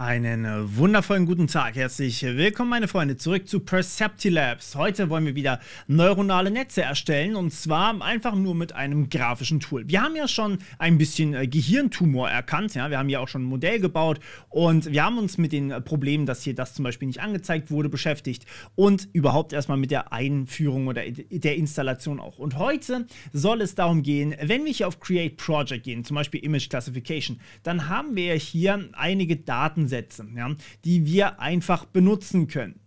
Einen äh, wundervollen guten Tag. Herzlich willkommen, meine Freunde, zurück zu Perceptilabs. Heute wollen wir wieder neuronale Netze erstellen und zwar einfach nur mit einem grafischen Tool. Wir haben ja schon ein bisschen äh, Gehirntumor erkannt. Ja? Wir haben ja auch schon ein Modell gebaut und wir haben uns mit den äh, Problemen, dass hier das zum Beispiel nicht angezeigt wurde, beschäftigt und überhaupt erstmal mit der Einführung oder der Installation auch. Und heute soll es darum gehen, wenn wir hier auf Create Project gehen, zum Beispiel Image Classification, dann haben wir hier einige Daten Gegensätze, ja, die wir einfach benutzen können.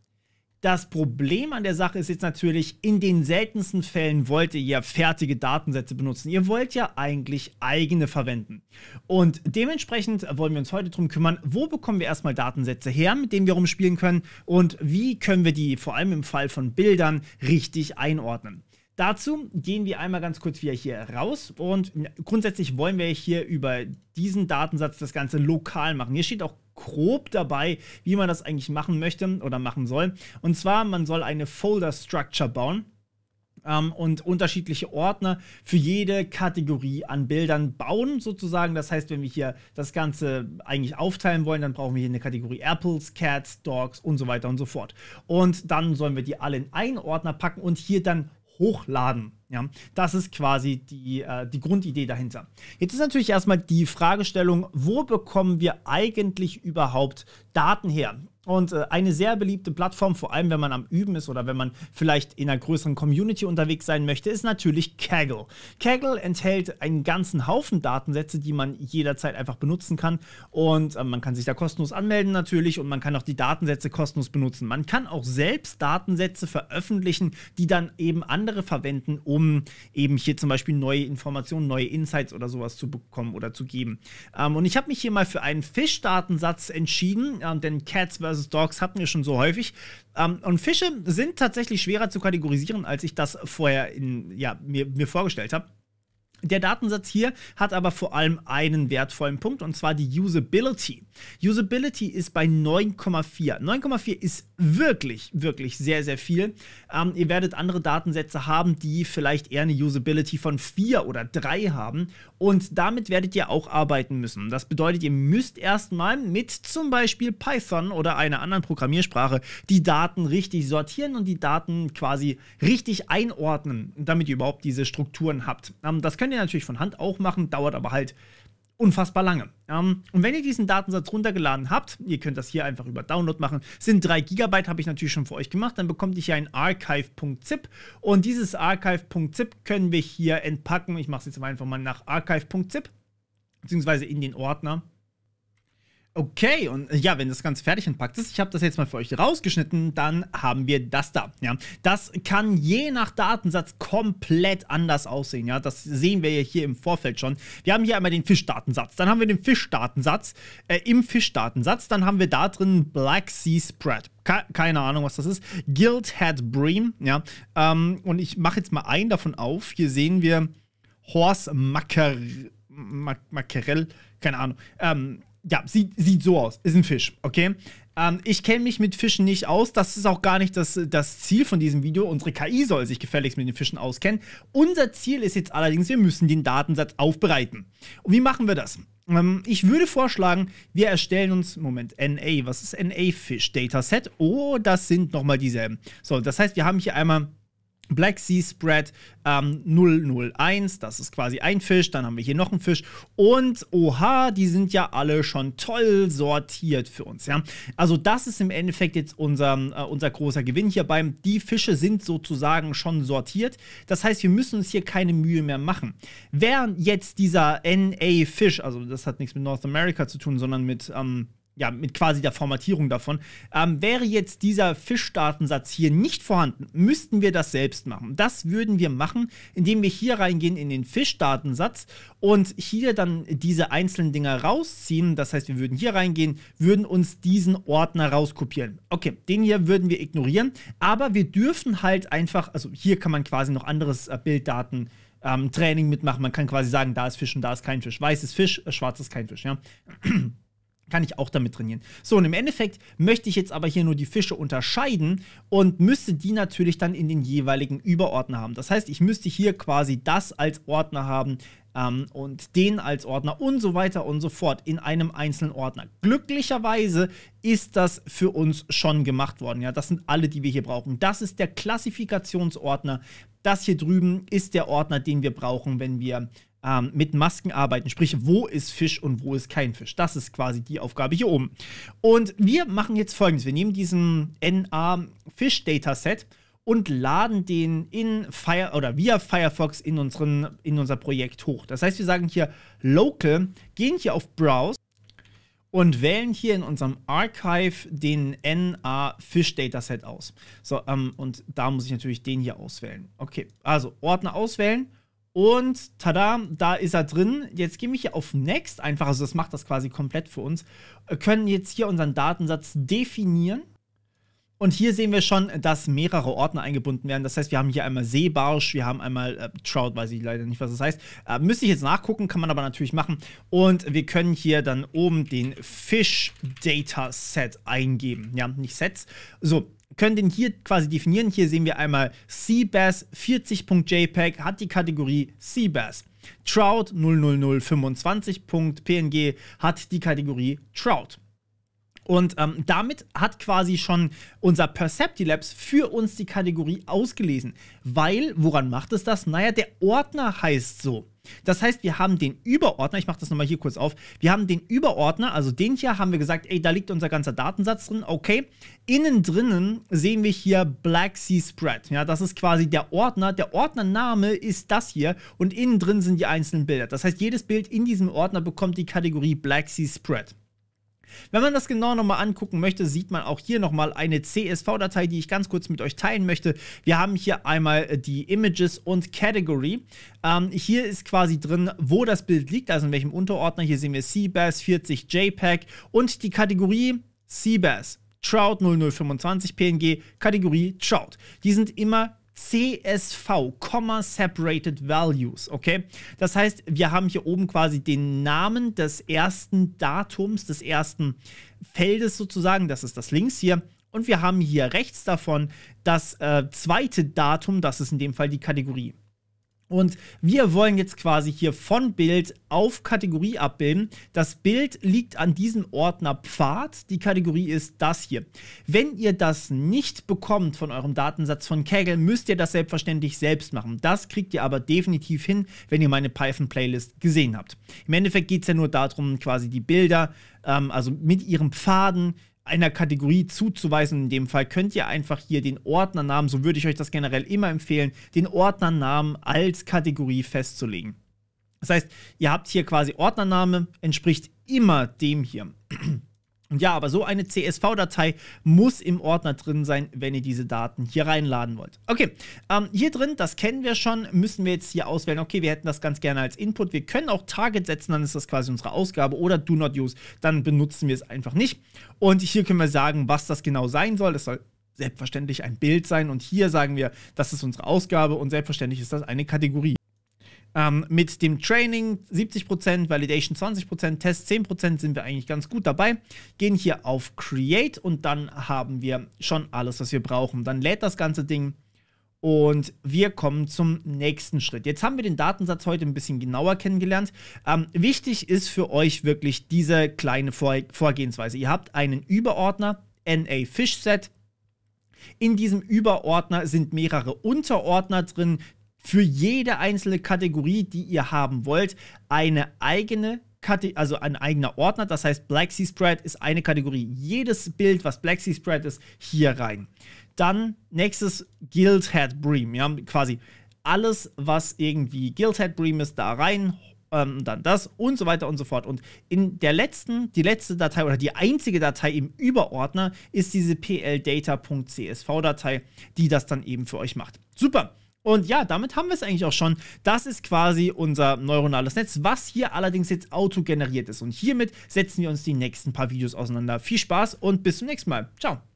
Das Problem an der Sache ist jetzt natürlich, in den seltensten Fällen wollt ihr ja fertige Datensätze benutzen. Ihr wollt ja eigentlich eigene verwenden. Und dementsprechend wollen wir uns heute darum kümmern, wo bekommen wir erstmal Datensätze her, mit denen wir rumspielen können und wie können wir die vor allem im Fall von Bildern richtig einordnen. Dazu gehen wir einmal ganz kurz wieder hier raus und grundsätzlich wollen wir hier über diesen Datensatz das Ganze lokal machen. Hier steht auch grob dabei, wie man das eigentlich machen möchte oder machen soll. Und zwar, man soll eine Folder Structure bauen. Ähm, und unterschiedliche Ordner für jede Kategorie an Bildern bauen, sozusagen. Das heißt, wenn wir hier das Ganze eigentlich aufteilen wollen, dann brauchen wir hier eine Kategorie Apples, Cats, Dogs und so weiter und so fort. Und dann sollen wir die alle in einen Ordner packen und hier dann hochladen. Ja, das ist quasi die, äh, die Grundidee dahinter. Jetzt ist natürlich erstmal die Fragestellung, wo bekommen wir eigentlich überhaupt Daten her? Und äh, eine sehr beliebte Plattform, vor allem wenn man am Üben ist oder wenn man vielleicht in einer größeren Community unterwegs sein möchte, ist natürlich Kaggle. Kaggle enthält einen ganzen Haufen Datensätze, die man jederzeit einfach benutzen kann. Und äh, man kann sich da kostenlos anmelden natürlich und man kann auch die Datensätze kostenlos benutzen. Man kann auch selbst Datensätze veröffentlichen, die dann eben andere verwenden, um eben hier zum Beispiel neue Informationen, neue Insights oder sowas zu bekommen oder zu geben. Ähm, und ich habe mich hier mal für einen Fisch-Datensatz entschieden, äh, denn Cats versus vs. Dogs hatten wir schon so häufig. Ähm, und Fische sind tatsächlich schwerer zu kategorisieren, als ich das vorher in, ja, mir, mir vorgestellt habe. Der Datensatz hier hat aber vor allem einen wertvollen Punkt und zwar die Usability. Usability ist bei 9,4. 9,4 ist wirklich, wirklich sehr, sehr viel. Ähm, ihr werdet andere Datensätze haben, die vielleicht eher eine Usability von 4 oder 3 haben und damit werdet ihr auch arbeiten müssen. Das bedeutet, ihr müsst erstmal mit zum Beispiel Python oder einer anderen Programmiersprache die Daten richtig sortieren und die Daten quasi richtig einordnen, damit ihr überhaupt diese Strukturen habt. Ähm, das könnt Könnt ihr natürlich von Hand auch machen, dauert aber halt unfassbar lange. Ähm, und wenn ihr diesen Datensatz runtergeladen habt, ihr könnt das hier einfach über Download machen, sind 3 GB, habe ich natürlich schon für euch gemacht, dann bekommt ihr hier ein archive.zip und dieses archive.zip können wir hier entpacken. Ich mache es jetzt einfach mal nach archive.zip, beziehungsweise in den Ordner. Okay, und äh, ja, wenn das Ganze fertig entpackt ist, ich habe das jetzt mal für euch rausgeschnitten, dann haben wir das da. Ja, das kann je nach Datensatz komplett anders aussehen. Ja, das sehen wir ja hier im Vorfeld schon. Wir haben hier einmal den Fischdatensatz, dann haben wir den Fischdatensatz äh, im Fischdatensatz, dann haben wir da drin Black Sea Spread keine Ahnung, was das ist. Guild Head Bream, ja. Ähm, und ich mache jetzt mal einen davon auf. Hier sehen wir Horse Macker Mac Mackerel, keine Ahnung. Ähm, ja, sieht, sieht so aus. Ist ein Fisch, okay? Ähm, ich kenne mich mit Fischen nicht aus. Das ist auch gar nicht das, das Ziel von diesem Video. Unsere KI soll sich gefälligst mit den Fischen auskennen. Unser Ziel ist jetzt allerdings, wir müssen den Datensatz aufbereiten. Und wie machen wir das? Ähm, ich würde vorschlagen, wir erstellen uns, Moment, NA, was ist NA-Fisch? Dataset. Oh, das sind nochmal dieselben. So, das heißt, wir haben hier einmal Black Sea Spread ähm, 001, das ist quasi ein Fisch, dann haben wir hier noch einen Fisch und oha, die sind ja alle schon toll sortiert für uns, ja. Also das ist im Endeffekt jetzt unser, äh, unser großer Gewinn hierbei. Die Fische sind sozusagen schon sortiert, das heißt, wir müssen uns hier keine Mühe mehr machen. Während jetzt dieser NA-Fisch, also das hat nichts mit North America zu tun, sondern mit... Ähm, ja, mit quasi der Formatierung davon. Ähm, wäre jetzt dieser Fischdatensatz hier nicht vorhanden, müssten wir das selbst machen. Das würden wir machen, indem wir hier reingehen in den Fischdatensatz und hier dann diese einzelnen Dinger rausziehen. Das heißt, wir würden hier reingehen, würden uns diesen Ordner rauskopieren. Okay, den hier würden wir ignorieren, aber wir dürfen halt einfach, also hier kann man quasi noch anderes äh, Bilddaten ähm, Training mitmachen. Man kann quasi sagen, da ist Fisch und da ist kein Fisch. Weiß ist Fisch, äh, schwarz ist kein Fisch, ja. kann ich auch damit trainieren. So, und im Endeffekt möchte ich jetzt aber hier nur die Fische unterscheiden und müsste die natürlich dann in den jeweiligen Überordner haben. Das heißt, ich müsste hier quasi das als Ordner haben ähm, und den als Ordner und so weiter und so fort in einem einzelnen Ordner. Glücklicherweise ist das für uns schon gemacht worden. Ja, das sind alle, die wir hier brauchen. Das ist der Klassifikationsordner. Das hier drüben ist der Ordner, den wir brauchen, wenn wir ähm, mit Masken arbeiten. Sprich, wo ist Fisch und wo ist kein Fisch? Das ist quasi die Aufgabe hier oben. Und wir machen jetzt folgendes. Wir nehmen diesen NA-Fisch-Dataset und laden den in Fire oder via Firefox in, unseren, in unser Projekt hoch. Das heißt, wir sagen hier Local, gehen hier auf Browse und wählen hier in unserem Archive den NA Fish Dataset aus. So, ähm, und da muss ich natürlich den hier auswählen. Okay, also Ordner auswählen und tada, da ist er drin. Jetzt gehen wir hier auf Next einfach, also das macht das quasi komplett für uns. Wir äh, können jetzt hier unseren Datensatz definieren. Und hier sehen wir schon, dass mehrere Ordner eingebunden werden. Das heißt, wir haben hier einmal Seebarsch, wir haben einmal äh, Trout, weiß ich leider nicht, was das heißt. Äh, müsste ich jetzt nachgucken, kann man aber natürlich machen. Und wir können hier dann oben den Fish Data Set eingeben. Ja, nicht Sets. So, können den hier quasi definieren. Hier sehen wir einmal Seabass 40.jpg e hat die Kategorie Seabass. Trout 00025.png hat die Kategorie Trout. Und ähm, damit hat quasi schon unser Perceptilabs für uns die Kategorie ausgelesen. Weil, woran macht es das? Naja, der Ordner heißt so. Das heißt, wir haben den Überordner, ich mache das nochmal hier kurz auf, wir haben den Überordner, also den hier haben wir gesagt, ey, da liegt unser ganzer Datensatz drin, okay. Innen drinnen sehen wir hier Black Sea Spread, ja, das ist quasi der Ordner, der Ordnername ist das hier und innen drin sind die einzelnen Bilder. Das heißt, jedes Bild in diesem Ordner bekommt die Kategorie Black Sea Spread. Wenn man das genau nochmal angucken möchte, sieht man auch hier nochmal eine CSV-Datei, die ich ganz kurz mit euch teilen möchte. Wir haben hier einmal äh, die Images und Category. Ähm, hier ist quasi drin, wo das Bild liegt, also in welchem Unterordner. Hier sehen wir CBAS 40 JPEG und die Kategorie CBAS. Trout 0025 PNG, Kategorie Trout. Die sind immer CSV, Comma Separated Values, okay? Das heißt, wir haben hier oben quasi den Namen des ersten Datums, des ersten Feldes sozusagen, das ist das links hier, und wir haben hier rechts davon das äh, zweite Datum, das ist in dem Fall die Kategorie. Und wir wollen jetzt quasi hier von Bild auf Kategorie abbilden. Das Bild liegt an diesem Ordner Pfad. Die Kategorie ist das hier. Wenn ihr das nicht bekommt von eurem Datensatz von Kaggle, müsst ihr das selbstverständlich selbst machen. Das kriegt ihr aber definitiv hin, wenn ihr meine Python-Playlist gesehen habt. Im Endeffekt geht es ja nur darum, quasi die Bilder, ähm, also mit ihren Pfaden, einer Kategorie zuzuweisen. In dem Fall könnt ihr einfach hier den Ordnernamen, so würde ich euch das generell immer empfehlen, den Ordnernamen als Kategorie festzulegen. Das heißt, ihr habt hier quasi Ordnername, entspricht immer dem hier. Ja, aber so eine CSV-Datei muss im Ordner drin sein, wenn ihr diese Daten hier reinladen wollt. Okay, ähm, hier drin, das kennen wir schon, müssen wir jetzt hier auswählen, okay, wir hätten das ganz gerne als Input. Wir können auch Target setzen, dann ist das quasi unsere Ausgabe oder Do Not Use, dann benutzen wir es einfach nicht. Und hier können wir sagen, was das genau sein soll. Das soll selbstverständlich ein Bild sein und hier sagen wir, das ist unsere Ausgabe und selbstverständlich ist das eine Kategorie. Ähm, mit dem Training 70%, Validation 20%, Test 10% sind wir eigentlich ganz gut dabei. Gehen hier auf Create und dann haben wir schon alles, was wir brauchen. Dann lädt das ganze Ding und wir kommen zum nächsten Schritt. Jetzt haben wir den Datensatz heute ein bisschen genauer kennengelernt. Ähm, wichtig ist für euch wirklich diese kleine Vor Vorgehensweise. Ihr habt einen Überordner, NA Fish Set. In diesem Überordner sind mehrere Unterordner drin, für jede einzelne Kategorie, die ihr haben wollt, eine eigene Kate also ein eigener Ordner. Das heißt, Black Sea Sprite ist eine Kategorie. Jedes Bild, was Black Sea Sprite ist, hier rein. Dann nächstes Guild Hat Bream. Ja, quasi alles, was irgendwie Guild Hat Bream ist, da rein. Ähm, dann das und so weiter und so fort. Und in der letzten, die letzte Datei oder die einzige Datei im Überordner ist diese pldata.csv-Datei, die das dann eben für euch macht. Super. Und ja, damit haben wir es eigentlich auch schon. Das ist quasi unser neuronales Netz, was hier allerdings jetzt autogeneriert ist. Und hiermit setzen wir uns die nächsten paar Videos auseinander. Viel Spaß und bis zum nächsten Mal. Ciao.